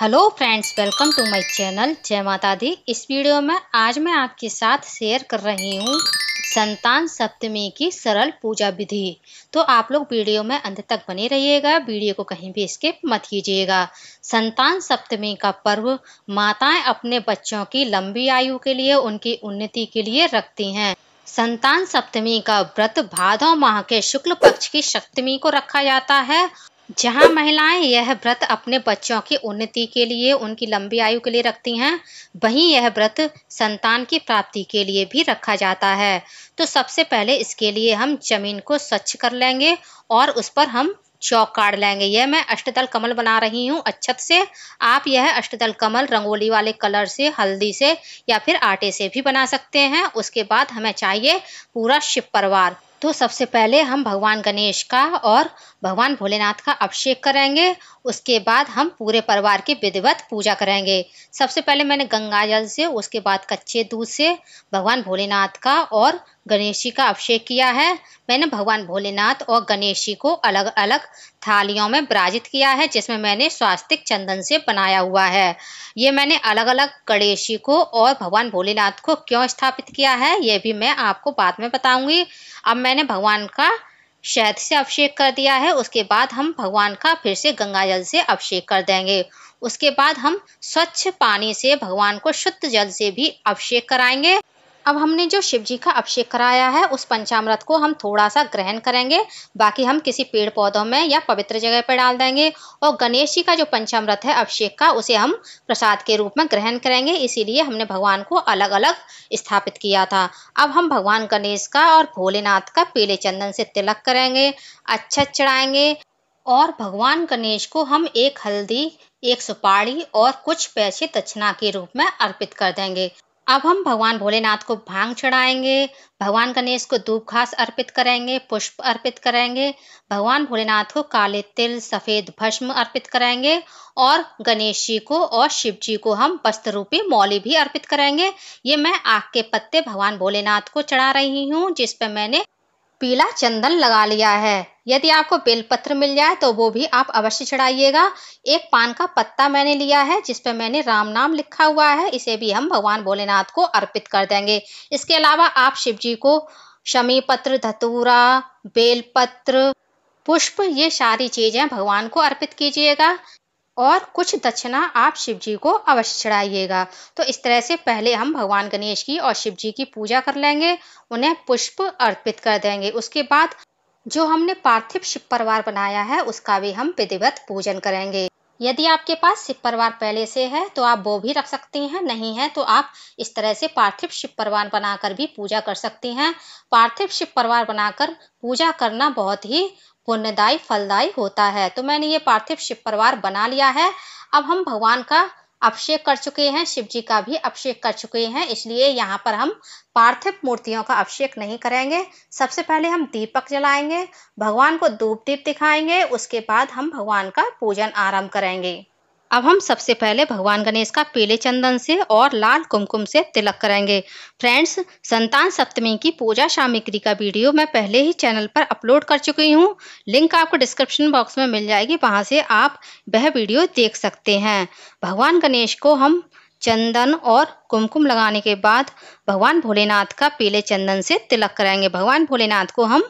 hello friends welcome to my channel जय माता दी इस वीडियो में आज मैं आपके साथ शेयर कर रही हूँ संतान सप्तमी की सरल पूजा विधि तो आप लोग वीडियो में अंत तक बने रहिएगा वीडियो को कहीं भी स्किप मत कीजिएगा संतान सप्तमी का पर्व माताएं अपने बच्चों की लंबी आयु के लिए उनकी उन्नति के लिए रखती हैं संतान सप्तमी का व्रत भादव माह के शुक्ल पक्ष की सप्तमी को रखा जाता है जहाँ महिलाएं यह व्रत अपने बच्चों की उन्नति के लिए उनकी लंबी आयु के लिए रखती हैं वहीं यह व्रत संतान की प्राप्ति के लिए भी रखा जाता है तो सबसे पहले इसके लिए हम जमीन को स्वच्छ कर लेंगे और उस पर हम चौक काट लेंगे यह मैं अष्टदल कमल बना रही हूँ अच्छत से आप यह अष्टदल कमल रंगोली वाले कलर से हल्दी से या फिर आटे से भी बना सकते हैं उसके बाद हमें चाहिए पूरा शिव परिवार तो सबसे पहले हम भगवान गणेश का और भगवान भोलेनाथ का अभिषेक करेंगे उसके बाद हम पूरे परिवार की विधिवत पूजा करेंगे सबसे पहले मैंने गंगा जल से उसके बाद कच्चे दूध से भगवान भोलेनाथ का और गणेश जी का अभिषेक किया है मैंने भगवान भोलेनाथ और गणेश जी को अलग अलग थालियों में विराजित किया है जिसमें मैंने स्वास्तिक चंदन से बनाया हुआ है ये मैंने अलग अलग गणेश जी को और भगवान भोलेनाथ को क्यों स्थापित किया है ये भी मैं आपको बाद में बताऊंगी अब मैंने भगवान का शहद से अभिषेक कर दिया है उसके बाद हम भगवान का फिर से गंगा जल से अभिषेक कर देंगे उसके बाद हम स्वच्छ पानी से भगवान को शुद्ध जल से भी अभिषेक कराएंगे अब हमने जो शिव जी का अभिषेक कराया है उस पंचामृत को हम थोड़ा सा ग्रहण करेंगे बाकी हम किसी पेड़ पौधों में या पवित्र जगह पर डाल देंगे और गणेश जी का जो पंचामृत है अभिषेक का उसे हम प्रसाद के रूप में ग्रहण करेंगे इसीलिए हमने भगवान को अलग अलग स्थापित किया था अब हम भगवान गणेश का और भोलेनाथ का पीले चंदन से तिलक करेंगे अच्छत चढ़ाएंगे और भगवान गणेश को हम एक हल्दी एक सुपारी और कुछ पैसे दक्षिणा के रूप में अर्पित कर देंगे अब हम भगवान भोलेनाथ को भांग चढ़ाएंगे भगवान गणेश को धूप घास अर्पित करेंगे पुष्प अर्पित करेंगे भगवान भोलेनाथ को काले तिल सफेद भस्म अर्पित कराएंगे और गणेश जी को और शिव जी को हम वस्त्र रूपी मौली भी अर्पित करेंगे ये मैं आग के पत्ते भगवान भोलेनाथ को चढ़ा रही हूँ जिस पर मैंने पीला चंदन लगा लिया है यदि आपको बेलपत्र मिल जाए तो वो भी आप अवश्य चढ़ाइएगा एक पान का पत्ता मैंने लिया है जिस मैंने राम नाम लिखा हुआ है इसे भी हम भगवान भोलेनाथ को अर्पित कर देंगे इसके अलावा आप शिव जी को शमी पत्र धतूरा बेलपत्र पुष्प ये सारी चीजें भगवान को अर्पित कीजिएगा और कुछ दक्षिणा आप शिव जी को अवश्य चढ़ाइएगा तो इस तरह से पहले हम भगवान गणेश की और शिव जी की पूजा कर लेंगे उन्हें पुष्प अर्पित कर देंगे उसके बाद जो हमने पार्थिव शिव परवार बनाया है उसका भी हम विधिवत पूजन करेंगे यदि आपके पास शिव परवार पहले से है तो आप वो भी रख सकती हैं नहीं है तो आप इस तरह से पार्थिव शिव परिवार बनाकर भी पूजा कर सकती हैं पार्थिव शिव परिवार बनाकर पूजा करना बहुत ही पुण्यदायी फलदायी होता है तो मैंने ये पार्थिव शिव परवार बना लिया है अब हम भगवान का अभिषेक कर चुके हैं शिव जी का भी अभिषेक कर चुके हैं इसलिए यहाँ पर हम पार्थिव मूर्तियों का अभिषेक नहीं करेंगे सबसे पहले हम दीपक जलाएंगे भगवान को धूप दीप दिखाएंगे उसके बाद हम भगवान का पूजन आरंभ करेंगे अब हम सबसे पहले भगवान गणेश का पीले चंदन से और लाल कुमकुम से तिलक कराएंगे फ्रेंड्स संतान सप्तमी की पूजा सामग्री का वीडियो मैं पहले ही चैनल पर अपलोड कर चुकी हूँ लिंक आपको डिस्क्रिप्शन बॉक्स में मिल जाएगी वहाँ से आप वह वीडियो देख सकते हैं भगवान गणेश को हम चंदन और कुमकुम लगाने के बाद भगवान भोलेनाथ का पीले चंदन से तिलक कराएंगे भगवान भोलेनाथ को हम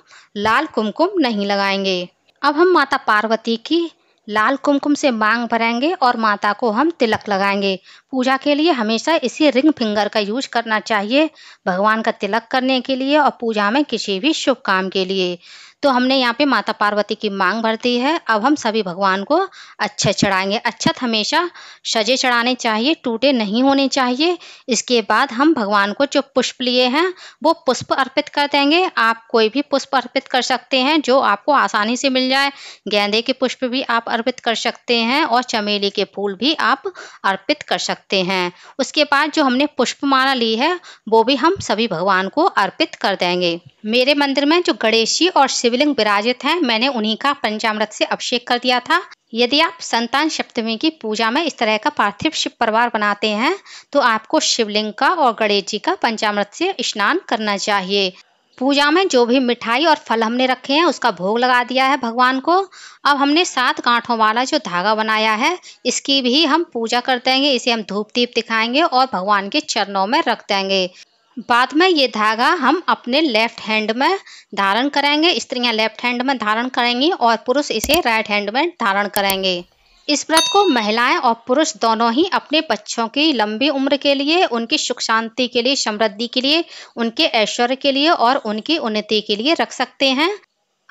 लाल कुमकुम नहीं लगाएंगे अब हम माता पार्वती की लाल कुमकुम से मांग भरेंगे और माता को हम तिलक लगाएंगे पूजा के लिए हमेशा इसी रिंग फिंगर का यूज करना चाहिए भगवान का तिलक करने के लिए और पूजा में किसी भी शुभ काम के लिए तो हमने यहाँ पे माता पार्वती की मांग भर दी है अब हम सभी भगवान को अच्छे चढ़ाएंगे अच्छत हमेशा सजे चढ़ाने चाहिए टूटे नहीं होने चाहिए इसके बाद हम भगवान को जो पुष्प लिए हैं वो पुष्प अर्पित कर देंगे आप कोई भी पुष्प अर्पित कर सकते हैं जो आपको आसानी से मिल जाए गेंदे के पुष्प भी आप अर्पित कर सकते हैं और चमेली के फूल भी आप अर्पित कर सकते सकते हैं उसके बाद जो हमने पुष्पमाला ली है वो भी हम सभी भगवान को अर्पित कर देंगे मेरे मंदिर में जो गणेश जी और शिवलिंग विराजित हैं मैंने उन्हीं का पंचामृत से अभिषेक कर दिया था यदि आप संतान सप्तमी की पूजा में इस तरह का पार्थिव शिव परिवार बनाते हैं तो आपको शिवलिंग का और गणेश जी का पंचामृत से स्नान करना चाहिए पूजा में जो भी मिठाई और फल हमने रखे हैं उसका भोग लगा दिया है भगवान को अब हमने सात गांठों वाला जो धागा बनाया है इसकी भी हम पूजा कर देंगे इसे हम धूप दीप दिखाएंगे और भगवान के चरणों में रख देंगे बाद में ये धागा हम अपने लेफ्ट हैंड में धारण करेंगे स्त्रियां लेफ्ट हैंड में धारण करेंगी और पुरुष इसे राइट हैंड में धारण करेंगे इस व्रत को महिलाएं और पुरुष दोनों ही अपने बच्चों की लंबी उम्र के लिए उनकी सुख शांति के लिए समृद्धि के लिए उनके ऐश्वर्य के लिए और उनकी उन्नति के लिए रख सकते हैं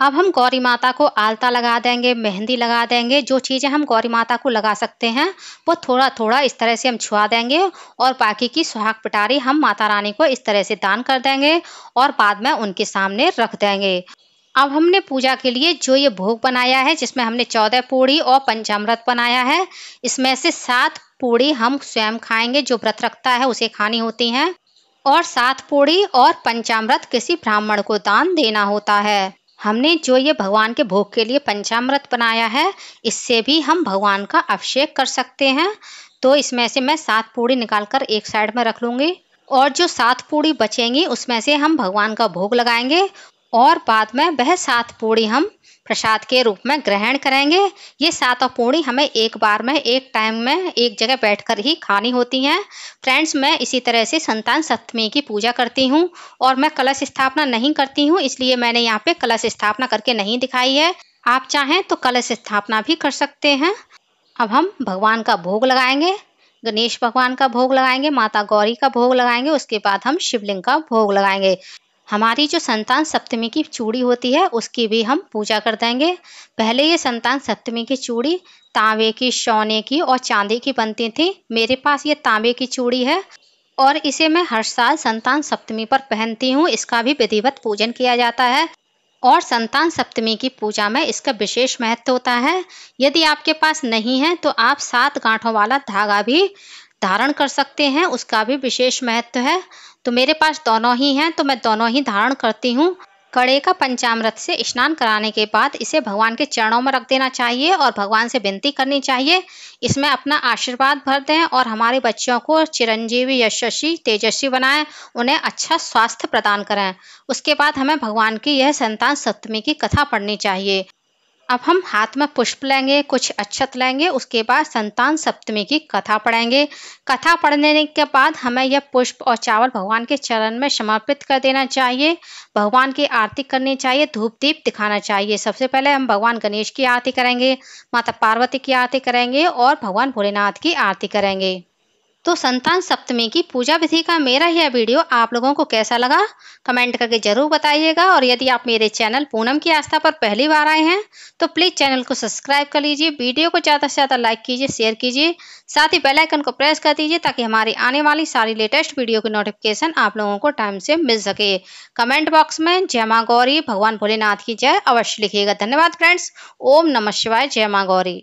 अब हम गौरी माता को आलता लगा देंगे मेहंदी लगा देंगे जो चीज़ें हम गौरी माता को लगा सकते हैं वो थोड़ा थोड़ा इस तरह से हम छुआ देंगे और बाकी की सुहाग पिटारी हम माता रानी को इस तरह से दान कर देंगे और बाद में उनके सामने रख देंगे अब हमने पूजा के लिए जो ये भोग बनाया है जिसमें हमने चौदह पूड़ी और पंचामृत बनाया है इसमें से सात पूड़ी हम स्वयं खाएंगे जो व्रत रखता है उसे खानी होती हैं और सात पूड़ी और पंचामृत किसी ब्राह्मण को दान देना होता है हमने जो ये भगवान के भोग के लिए पंचामृत बनाया है इससे भी हम भगवान का अभिषेक कर सकते हैं तो इसमें से मैं सात पूड़ी निकाल कर एक साइड में रख लूँगी और जो सात पूड़ी बचेंगी उसमें से हम भगवान का भोग लगाएंगे और बाद में वह सात पूड़ी हम प्रसाद के रूप में ग्रहण करेंगे ये सातों पूड़ी हमें एक बार में एक टाइम में एक जगह बैठकर ही खानी होती हैं फ्रेंड्स मैं इसी तरह से संतान सप्तमी की पूजा करती हूँ और मैं कलश स्थापना नहीं करती हूँ इसलिए मैंने यहाँ पे कलश स्थापना करके नहीं दिखाई है आप चाहें तो कलश स्थापना भी कर सकते हैं अब हम भगवान का भोग लगाएंगे गणेश भगवान का भोग लगाएंगे माता गौरी का भोग लगाएंगे उसके बाद हम शिवलिंग का भोग लगाएंगे हमारी जो संतान सप्तमी की चूड़ी होती है उसकी भी हम पूजा कर देंगे पहले ये संतान सप्तमी की चूड़ी तांबे की सोने की और चांदी की बनती थी मेरे पास ये तांबे की चूड़ी है और इसे मैं हर साल संतान सप्तमी पर पहनती हूँ इसका भी विधिवत पूजन किया जाता है और संतान सप्तमी की पूजा में इसका विशेष महत्व होता है यदि आपके पास नहीं है तो आप सात गांठों वाला धागा भी धारण कर सकते हैं उसका भी विशेष महत्व है तो मेरे पास दोनों ही हैं तो मैं दोनों ही धारण करती हूँ कड़े का पंचामृत से स्नान कराने के बाद इसे भगवान के चरणों में रख देना चाहिए और भगवान से विनती करनी चाहिए इसमें अपना आशीर्वाद भर दें और हमारे बच्चों को चिरंजीवी यशस्वी तेजस्वी बनाएं उन्हें अच्छा स्वास्थ्य प्रदान करें उसके बाद हमें भगवान की यह संतान सप्तमी की कथा पढ़नी चाहिए अब हम हाथ में पुष्प लेंगे कुछ अक्षत लेंगे उसके बाद संतान सप्तमी की कथा पढ़ेंगे कथा पढ़ने के बाद हमें यह पुष्प और चावल भगवान के चरण में समर्पित कर देना चाहिए भगवान की आरती करनी चाहिए धूप दीप दिखाना चाहिए सबसे पहले हम भगवान गणेश की आरती करेंगे माता पार्वती की आरती करेंगे और भगवान भोलेनाथ की आरती करेंगे तो संतान सप्तमी की पूजा विधि का मेरा यह वीडियो आप लोगों को कैसा लगा कमेंट करके जरूर बताइएगा और यदि आप मेरे चैनल पूनम की आस्था पर पहली बार आए हैं तो प्लीज़ चैनल को सब्सक्राइब कर लीजिए वीडियो को ज़्यादा से ज़्यादा लाइक कीजिए शेयर कीजिए साथ ही बेलाइकन को प्रेस कर दीजिए ताकि हमारी आने वाली सारी लेटेस्ट वीडियो की नोटिफिकेशन आप लोगों को टाइम से मिल सके कमेंट बॉक्स में जय माँ गौरी भगवान भोलेनाथ की जय अवश्य लिखिएगा धन्यवाद फ्रेंड्स ओम नमः शिवाय जय माँ गौरी